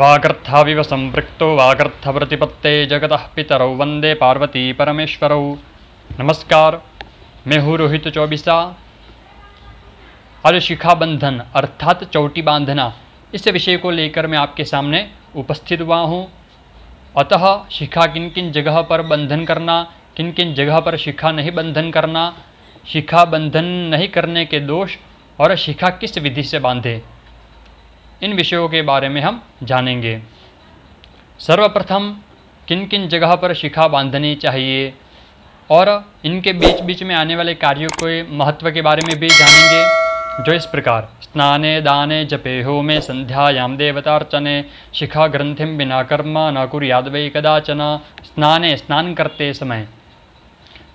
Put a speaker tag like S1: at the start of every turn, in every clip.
S1: संवृक्त संवृक्तो प्रतिपत्ते जगत पितरौ वंदे पार्वती परमेश्वरौ नमस्कार मैं हूँ रोहित चौबीसा आज शिखा बंधन अर्थात चौटी बांधना इस विषय को लेकर मैं आपके सामने उपस्थित हुआ हूँ अतः शिखा किन किन जगह पर बंधन करना किन किन जगह पर शिखा नहीं बंधन करना शिखा बंधन नहीं करने के दोष और शिखा किस विधि से बांधे इन विषयों के बारे में हम जानेंगे सर्वप्रथम किन किन जगह पर शिखा बांधनी चाहिए और इनके बीच बीच में आने वाले कार्यों के महत्व के बारे में भी जानेंगे जो इस प्रकार स्नाने दाने जपे होमे संध्यायाम देवतार्चने शिखा ग्रंथिम बिना कर्मा न कुर याद वही स्नाने स्नान करते समय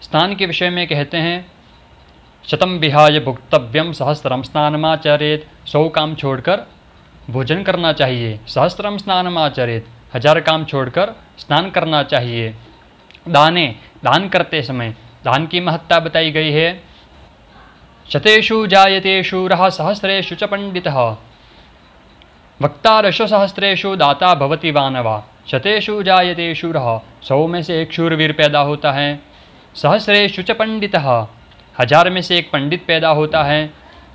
S1: स्नान के विषय में कहते हैं शतम विहाय भुक्तव्यम सहस्रम स्नानमाचरेत सौ काम छोड़कर भोजन करना चाहिए सहस्त्रम स्नान आचरित हजार काम छोड़कर स्नान करना चाहिए दाने दान करते समय दान की महत्ता बताई गई है शतेषु जायते शूर सहस्रेशु च पंडित वक्ता सहस्रेशु दाता भवति वानवा शतेषु जायते शूर सौ में से एक शूरवीर पैदा होता है सहस्रेशु च पंडित हजार में से एक पंडित पैदा होता है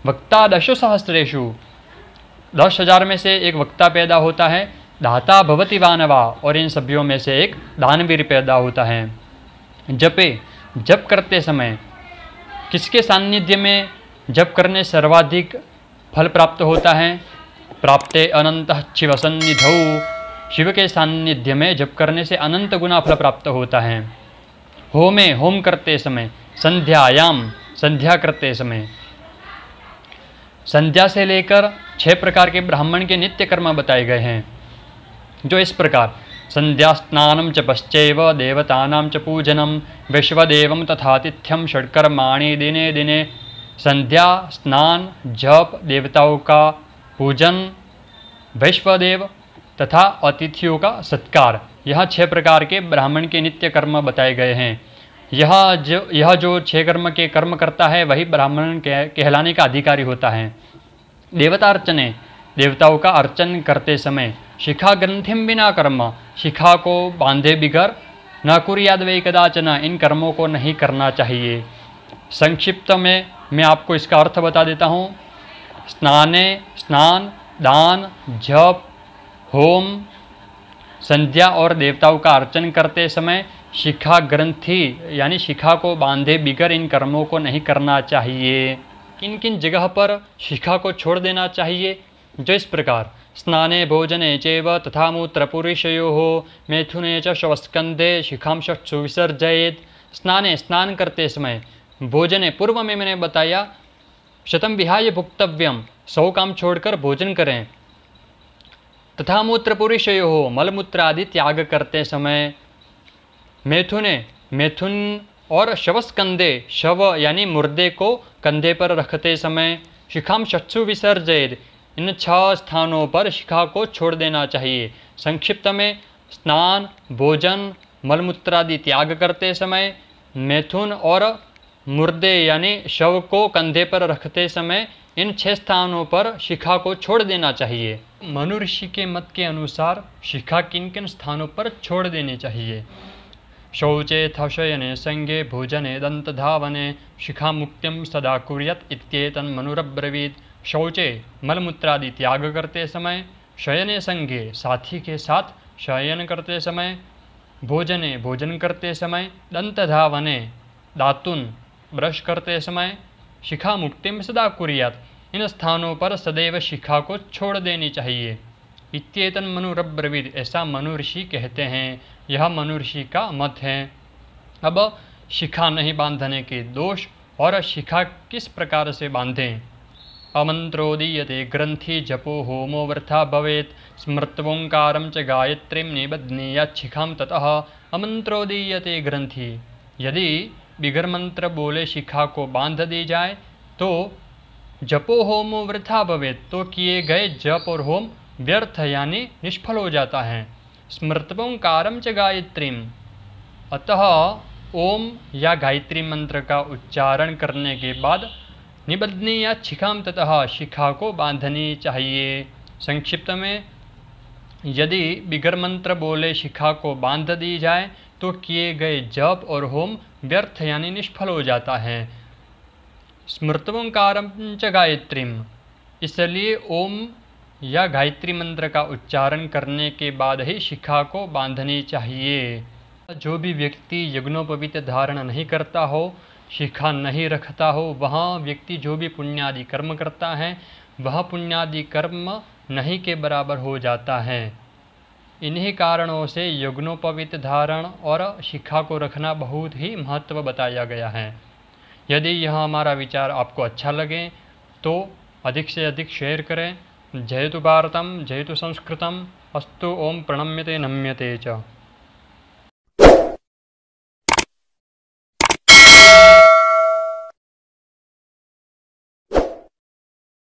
S1: वक्ता दशो सहस्रेशु दस हजार में से एक वक्ता पैदा होता है दाता भवती वानवा और इन सभ्यों में से एक दानवीर पैदा होता है जपे जप करते समय किसके सान्निध्य में जप करने सर्वाधिक फल प्राप्त होता है प्राप्ते अनंत शिव सन्निधौ शिव के सान्निध्य में जप करने से अनंत गुना फल प्राप्त होता है होमे होम करते समय संध्यायाम संध्या करते समय संध्या से लेकर छह प्रकार के ब्राह्मण के नित्य कर्म बताए गए हैं जो इस प्रकार संध्या स्नान च पश्चैव देवता च पूजनम तथा तिथ्यम षडकर्माणी दिने दिने संध्या स्नान जप देवताओं का पूजन वैश्वदेव तथा अतिथियों का सत्कार यह छह प्रकार के ब्राह्मण के नित्य कर्म बताए गए हैं यह जो यह जो छह कर्म के कर्म करता है वही ब्राह्मण कहलाने का अधिकारी होता है देवतार्चने देवताओं का अर्चन करते समय शिखा ग्रंथिम बिना कर्म शिखा को बांधे बिगर न कुरियाद वे कदाचन इन कर्मों को नहीं करना चाहिए संक्षिप्त में मैं आपको इसका अर्थ बता देता हूँ स्नाने स्नान दान जप होम संध्या और देवताओं का अर्चन करते समय शिखा ग्रंथि यानी शिखा को बांधे बिगर इन कर्मों को नहीं करना चाहिए किन किन जगह पर शिखा को छोड़ देना चाहिए जो इस प्रकार स्नाने भोजने चेव तथा मूत्रपुरुषयो हो मैथुने च शिखाम शिखांश सुविसर्जयेत स्नाने स्नान करते समय भोजने पूर्व में मैंने बताया शतम विहाय भुक्तव्यम सौ काम छोड़कर भोजन करें तथा मूत्र पुरुषय हो मलमूत्र आदि त्याग करते समय मैथुने मैथुन और कंधे शव यानी मुर्दे को कंधे पर रखते समय शिखाम शत्सु विसर्जित इन छह स्थानों पर शिखा को छोड़ देना चाहिए संक्षिप्त में स्नान भोजन मलमूत्रादि त्याग करते समय मैथुन और मुर्दे यानी शव को कंधे पर रखते समय इन छह स्थानों पर शिखा को छोड़ देना चाहिए मनुऋषि के मत के अनुसार शिखा किन किन स्थानों पर छोड़ देनी चाहिए शौचे थशयने संगे भोजने शिखा मुक्तिम सदा कुर्यत मनुरब्रवीत शौचे मलमूत्रादि त्याग करते समय शयने संगे साथी के साथ शयन करते समय भोजने भोजन करते समय दंतधावने दातुन ब्रश करते समय शिखा मुक्ति सदा कुरियत इन स्थानों पर सदैव शिखा को छोड़ देनी चाहिए इत्येतन मनुरब्रवीद ऐसा मनु ऋषि कहते हैं यह मनु ऋषि का मत है अब शिखा नहीं बांधने के दोष और शिखा किस प्रकार से बांधें दीयते ग्रंथि जपो होमो वृथा भवेत स्मृत्वोंकार च गायत्री शिखा ततः दीयते ग्रंथि यदि बिगर मंत्र बोले शिखा को बांध दी जाए तो जपो होमो वृथा भवेत तो किए गए जप और होम व्यर्थ यानी निष्फल हो जाता है कारम च गायत्रीम अतः ओम या गायत्री मंत्र का उच्चारण करने के बाद निबदनी या शिखाम ततः शिखा को बांधनी चाहिए संक्षिप्त में यदि बिगर मंत्र बोले शिखा को बांध दी जाए तो किए गए जप और होम व्यर्थ यानी निष्फल हो जाता है स्मृतवंकार च गायत्रीम इसलिए ओम या गायत्री मंत्र का उच्चारण करने के बाद ही शिखा को बांधनी चाहिए जो भी व्यक्ति यज्ञोपवीत धारण नहीं करता हो शिखा नहीं रखता हो वह व्यक्ति जो भी पुण्यादि कर्म करता है वह पुण्यादि कर्म नहीं के बराबर हो जाता है इन्हीं कारणों से यज्ञोपवीत धारण और शिखा को रखना बहुत ही महत्व बताया गया है यदि यह हमारा विचार आपको अच्छा लगे तो अधिक से अधिक शेयर करें जयतु भारत जयतु संस्कृत अस्तु ओम प्रणम्यते नम्यते च